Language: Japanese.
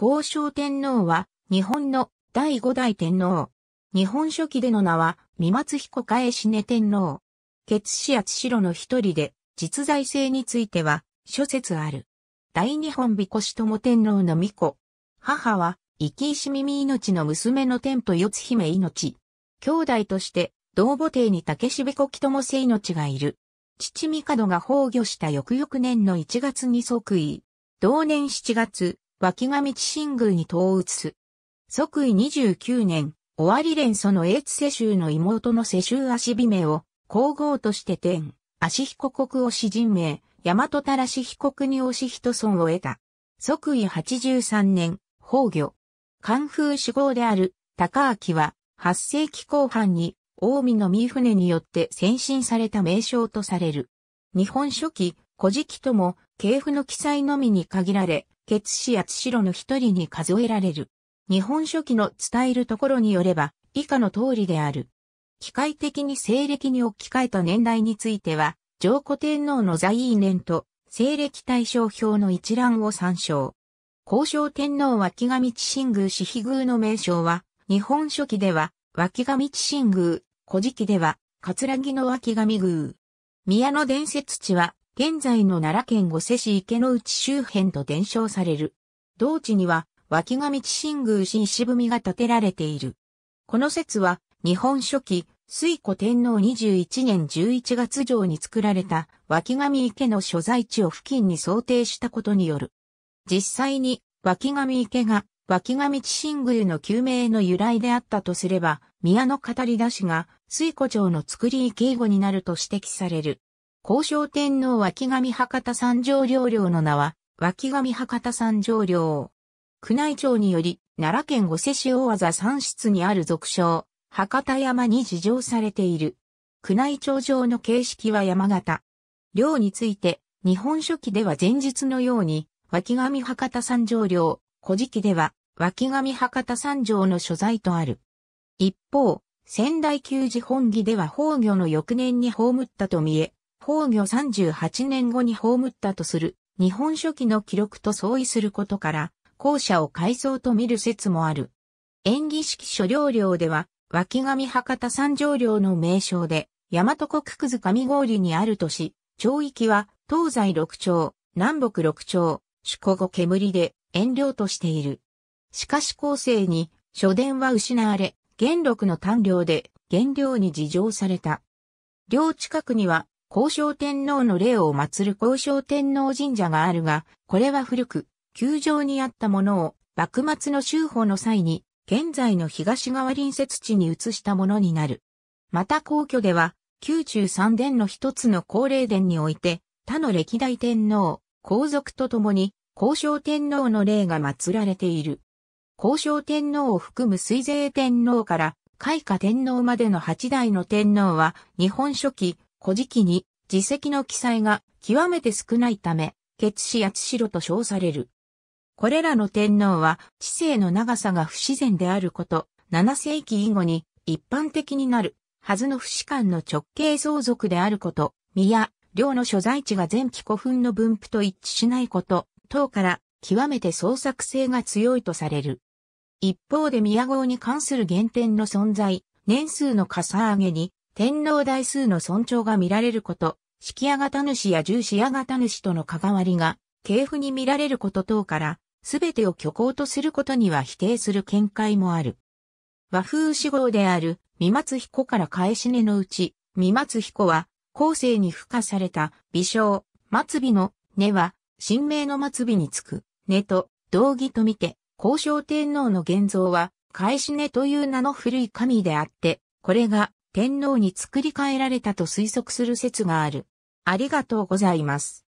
皇正天皇は、日本の第五代天皇。日本初期での名は、三松彦えし根天皇。血氏厚白の一人で、実在性については、諸説ある。大日本美越友天皇の巫女。母は、生き石耳命の娘の天と四姫命。兄弟として、同母帝に竹しべこきともせ命がいる。父帝が崩御した翌々年の1月に即位。同年7月、脇上地進宮に統一す。即位29年、終わり連その英世襲の妹の世襲足姫を、皇后として天、足彦国を詩人名、大和たらし被告に推し人尊を得た。即位83年、崩御。関風主号である高明は、8世紀後半に、近江の三船によって先進された名称とされる。日本初期、古事記とも、系譜の記載のみに限られ、月氏八代の一人に数えられる。日本書紀の伝えるところによれば、以下の通りである。機械的に西暦に置き換えた年代については、上古天皇の在位年と西暦対象表の一覧を参照。交渉天皇脇上地神宮四比宮の名称は、日本書紀では脇上地神宮、古事記では、葛城の脇上宮。宮の伝説地は、現在の奈良県御所市池の内周辺と伝承される。同地には、脇上地神宮神石踏みが建てられている。この説は、日本初期、水古天皇21年11月上に作られた脇上池の所在地を付近に想定したことによる。実際に脇上池が脇上地神宮の救命の由来であったとすれば、宮の語り出しが水古城の作り池後になると指摘される。交渉天皇脇上博多三条領領の名は、脇上博多三条領。宮内庁により、奈良県御世市大技山室にある俗称、博多山に事情されている。宮内庁上の形式は山形。領について、日本書紀では前述のように、脇上博多三条領、古事記では、脇上博多三条の所在とある。一方、仙台旧寺本義では崩御の翌年に葬ったと見え、崩御38年後に葬ったとする日本書紀の記録と相違することから、後者を改装と見る説もある。演技式書領領では、脇上博多三条領の名称で、大和国区図上郡にあるとし、町域は東西六町、南北六町、宿後煙で遠領としている。しかし後世に、書伝は失われ、元禄の単領で、原領に自乗された。領近くには、交渉天皇の霊を祀る交渉天皇神社があるが、これは古く、球場にあったものを、幕末の修法の際に、現在の東側隣接地に移したものになる。また皇居では、宮中三殿の一つの高霊殿において、他の歴代天皇、皇族と共に、交渉天皇の霊が祀られている。交渉天皇を含む水勢天皇から、開化天皇までの八代の天皇は、日本初期、古事記に、自責の記載が極めて少ないため、血死八代と称される。これらの天皇は、知性の長さが不自然であること、7世紀以後に一般的になる、はずの不死官の直系相続であること、宮、領の所在地が前期古墳の分布と一致しないこと、等から、極めて創作性が強いとされる。一方で宮号に関する原点の存在、年数のかさ上げに、天皇代数の尊重が見られること、式屋型主や従子屋型主との関わりが、系譜に見られること等から、すべてを虚構とすることには否定する見解もある。和風死号である、三松彦から返し根のうち、三松彦は、後世に付加された微笑、末尾の根は、神明の末尾につく、根と道義とみて、交渉天皇の現像は、返し根という名の古い神であって、これが天皇に作り変えられたと推測する説がある。ありがとうございます。